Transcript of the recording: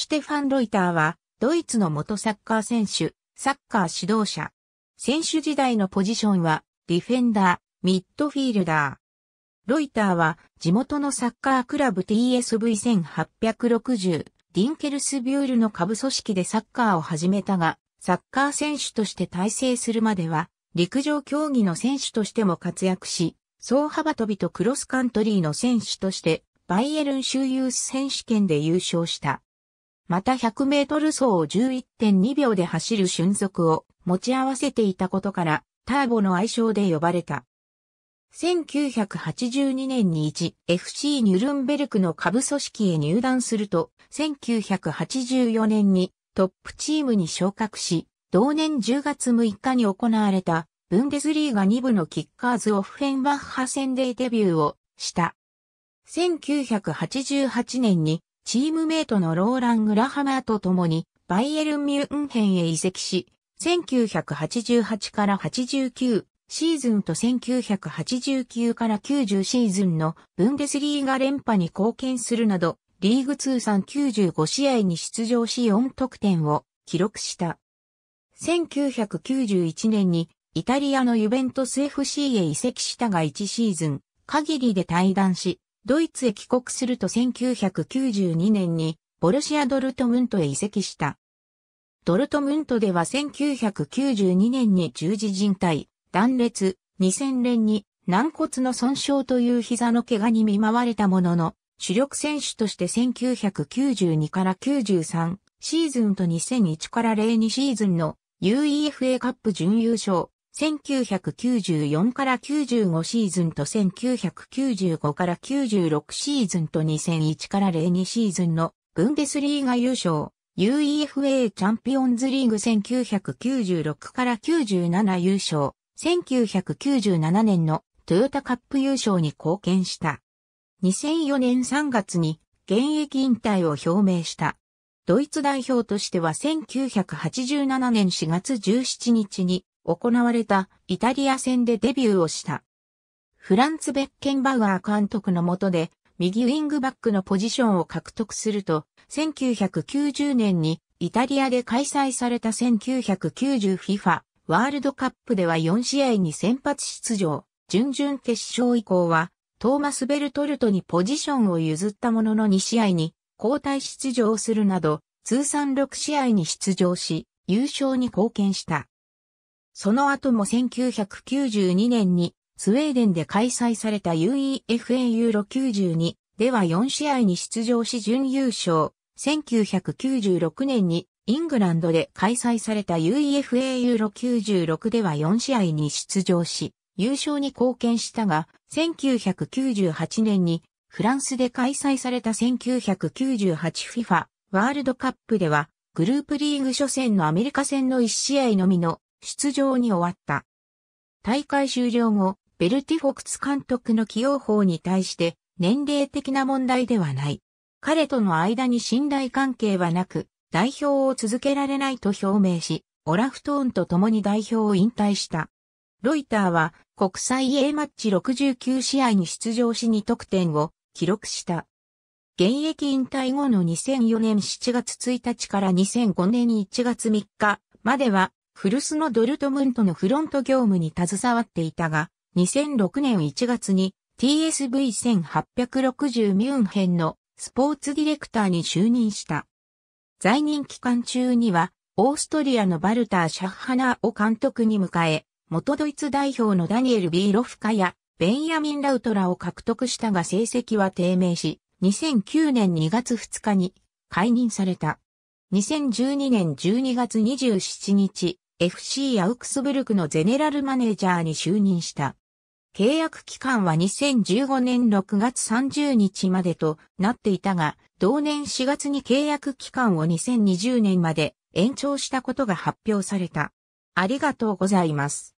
ステファン・ロイターは、ドイツの元サッカー選手、サッカー指導者。選手時代のポジションは、ディフェンダー、ミッドフィールダー。ロイターは、地元のサッカークラブ TSV1860、ディンケルスビュールの下部組織でサッカーを始めたが、サッカー選手として体制するまでは、陸上競技の選手としても活躍し、総幅跳びとクロスカントリーの選手として、バイエルン州ユース選手権で優勝した。また100メートル走を11.2秒で走る瞬足を持ち合わせていたことから、ターボの愛称で呼ばれた。1982年に 1FC ニュルンベルクの下部組織へ入団すると、1984年にトップチームに昇格し、同年10月6日に行われたブンデスリーガ2部のキッカーズオフェンバッハ戦でデビューをした。1988年にチームメイトのローラン・グラハマーと共にバイエルン・ミュンヘンへ移籍し、1988から89シーズンと1989から90シーズンのブンデスリーガ連覇に貢献するなど、リーグ通算95試合に出場し4得点を記録した。1991年にイタリアのユベントス FC へ移籍したが1シーズン限りで退団し、ドイツへ帰国すると1992年にボルシア・ドルトムントへ移籍した。ドルトムントでは1992年に十字靭帯、断裂、2000年に軟骨の損傷という膝の怪我に見舞われたものの、主力選手として1992から93シーズンと2001から02シーズンの UEFA カップ準優勝、1994から95シーズンと1995から96シーズンと2001から02シーズンのブンデスリーガ優勝、UEFA チャンピオンズリーグ1996から97優勝、1997年のトヨタカップ優勝に貢献した。2004年3月に現役引退を表明した。ドイツ代表としては1987年4月17日に行われたイタリア戦でデビューをした。フランツ・ベッケンバウアー監督の下で、右ウィングバックのポジションを獲得すると、1990年にイタリアで開催された 1990FIFA ワールドカップでは4試合に先発出場、準々決勝以降は、トーマス・ベルトルトにポジションを譲ったものの2試合に交代出場するなど、通算6試合に出場し、優勝に貢献した。その後も1992年にスウェーデンで開催された UEFA ユーロ92では4試合に出場し準優勝。1996年にイングランドで開催された UEFA ユーロ96では4試合に出場し、優勝に貢献したが、1998年にフランスで開催された 1998FIFA ワールドカップでは、グループリーグ初戦のアメリカ戦の1試合のみの出場に終わった。大会終了後、ベルティフォクス監督の起用法に対して年齢的な問題ではない。彼との間に信頼関係はなく、代表を続けられないと表明し、オラフトーンと共に代表を引退した。ロイターは国際 A マッチ69試合に出場し2得点を記録した。現役引退後の2004年7月1日から2005年1月3日までは古巣のドルトムントのフロント業務に携わっていたが、2006年1月に TSV1860 ミュンヘンのスポーツディレクターに就任した。在任期間中には、オーストリアのバルター・シャッハナーを監督に迎え、元ドイツ代表のダニエル・ビーロフカやベンヤミン・ラウトラを獲得したが成績は低迷し、2009年2月2日に解任された。2012年12月27日、FC アウクスブルクのゼネラルマネージャーに就任した。契約期間は2015年6月30日までとなっていたが、同年4月に契約期間を2020年まで延長したことが発表された。ありがとうございます。